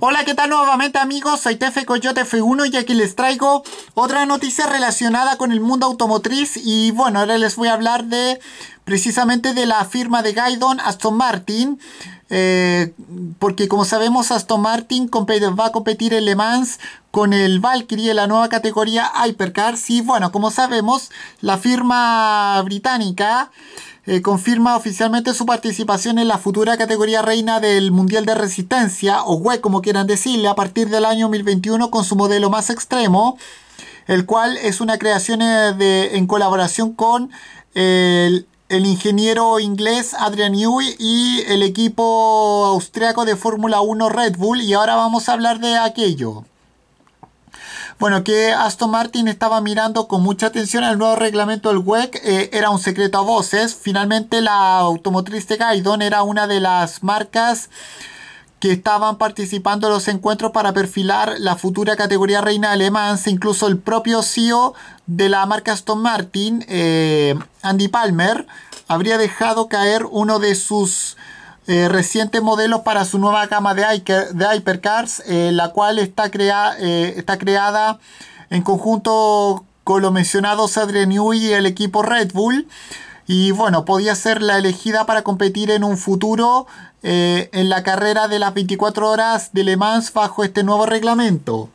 Hola, ¿qué tal nuevamente amigos? Soy Tefe Coyote F1 y aquí les traigo otra noticia relacionada con el mundo automotriz y bueno, ahora les voy a hablar de precisamente de la firma de Gaidon Aston Martin eh, porque como sabemos Aston Martin va a competir en Le Mans con el Valkyrie en la nueva categoría Hypercars y bueno, como sabemos la firma británica eh, confirma oficialmente su participación en la futura categoría reina del Mundial de Resistencia, o UE como quieran decirle, a partir del año 2021 con su modelo más extremo, el cual es una creación eh, de, en colaboración con el, ingeniero inglés Adrian Newey y el equipo austriaco de Fórmula 1 Red Bull, y ahora vamos a hablar de aquello. Bueno, que Aston Martin estaba mirando con mucha atención al nuevo reglamento del WEC, eh, era un secreto a voces. Finalmente la automotriz de Gaidon era una de las marcas que estaban participando en los encuentros para perfilar la futura categoría reina alemán, incluso el propio CEO de la marca Aston Martin, eh, Andy Palmer, habría dejado caer uno de sus eh, recientes modelos para su nueva gama de, Hypercars, en eh, la cual está, creada eh, está creada en conjunto con lo mencionado Adrian New y el equipo Red Bull. Y bueno, podía ser la elegida para competir en un futuro en la carrera de las 24 horas de Le Mans bajo este nuevo reglamento.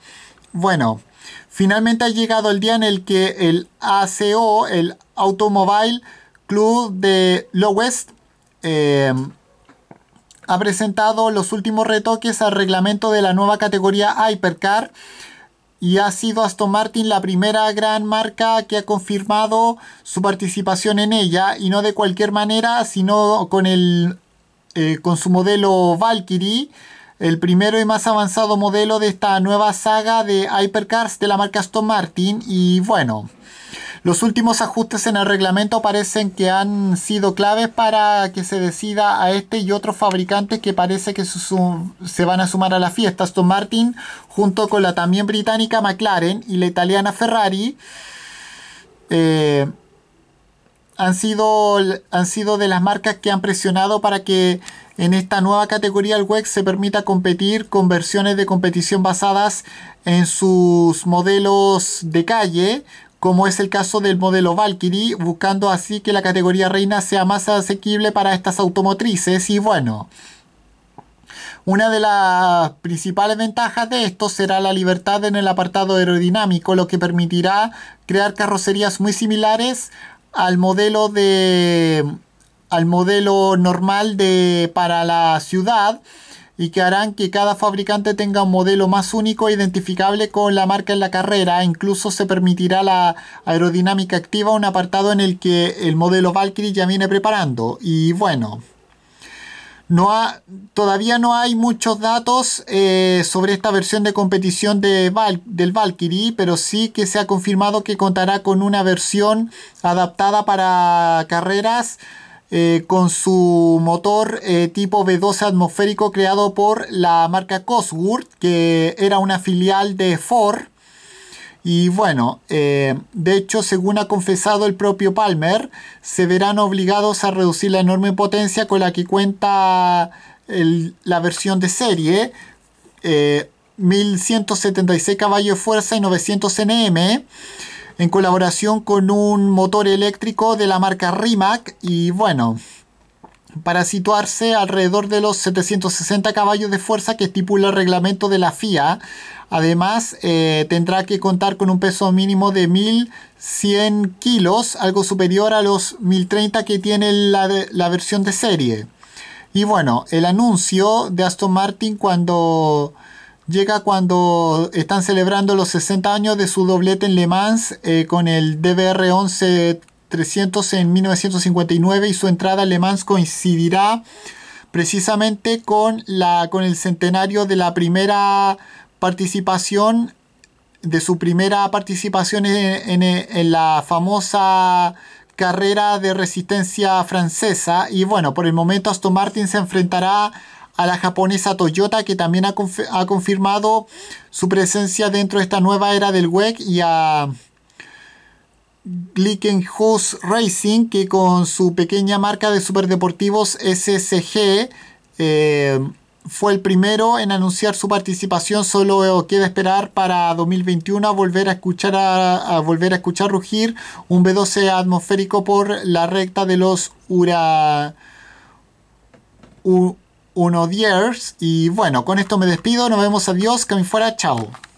Bueno, Finalmente ha llegado el día en el que el ACO, el Automobile Club de Lowest, eh, ha presentado los últimos retoques al reglamento de la nueva categoría Hypercar y ha sido Aston Martin la primera gran marca que ha confirmado su participación en ella y no de cualquier manera, sino con, eh, con su modelo Valkyrie, el primero y más avanzado modelo de esta nueva saga de Hypercars de la marca Aston Martin y bueno. Los últimos ajustes en el reglamento parecen que han sido claves para que se decida a este y otros fabricantes que parece que se van a sumar a la fiesta. Aston Martin, junto con la también británica McLaren y la italiana Ferrari, eh, han sido, han sido de las marcas que han presionado para que en esta nueva categoría el WEX se permita competir con versiones de competición basadas en sus modelos de calle, como es el caso del modelo Valkyrie, buscando así que la categoría reina sea más asequible para estas automotrices y bueno. Una de las principales ventajas de esto será la libertad en el apartado aerodinámico, lo que permitirá crear carrocerías muy similares al modelo de al modelo normal de para la ciudad y que harán que cada fabricante tenga un modelo más único e identificable con la marca en la carrera. Incluso se permitirá la aerodinámica activa, un apartado en el que el modelo Valkyrie ya viene preparando. Y bueno, todavía no hay muchos datos eh, sobre esta versión de competición de del Valkyrie, pero sí que se ha confirmado que contará con una versión adaptada para carreras eh, con su motor eh, tipo V12 atmosférico creado por la marca Cosworth, que era una filial de Ford. Y bueno, eh, de hecho, según ha confesado el propio Palmer, se verán obligados a reducir la enorme potencia con la que cuenta la versión de serie, 1176 caballos de fuerza y 900 Nm, en colaboración con un motor eléctrico de la marca Rimac y bueno, para situarse alrededor de los 760 caballos de fuerza que estipula el reglamento de la FIA. Además, eh, tendrá que contar con un peso mínimo de 1100 kilos, algo superior a los 1030 que tiene la versión de serie. Y bueno, el anuncio de Aston Martin cuando llega cuando están celebrando los 60 años de su doblete en Le Mans eh, con el DBR 11 300 en 1959 y su entrada a Le Mans coincidirá precisamente con, la, con el centenario de la primera participación de su primera participación en la famosa carrera de resistencia francesa y bueno por el momento Aston Martin se enfrentará a la japonesa Toyota, que también ha, confirmado su presencia dentro de esta nueva era del WEC, y a Glickenhaus Racing, que con su pequeña marca de superdeportivos SSG eh, fue el primero en anunciar su participación. Solo queda esperar para 2021 volver a escuchar a, volver a escuchar rugir un B12 atmosférico por la recta de los Ura uno Y bueno, con esto me despido. Nos vemos. Adiós. Que me fuera. Chao.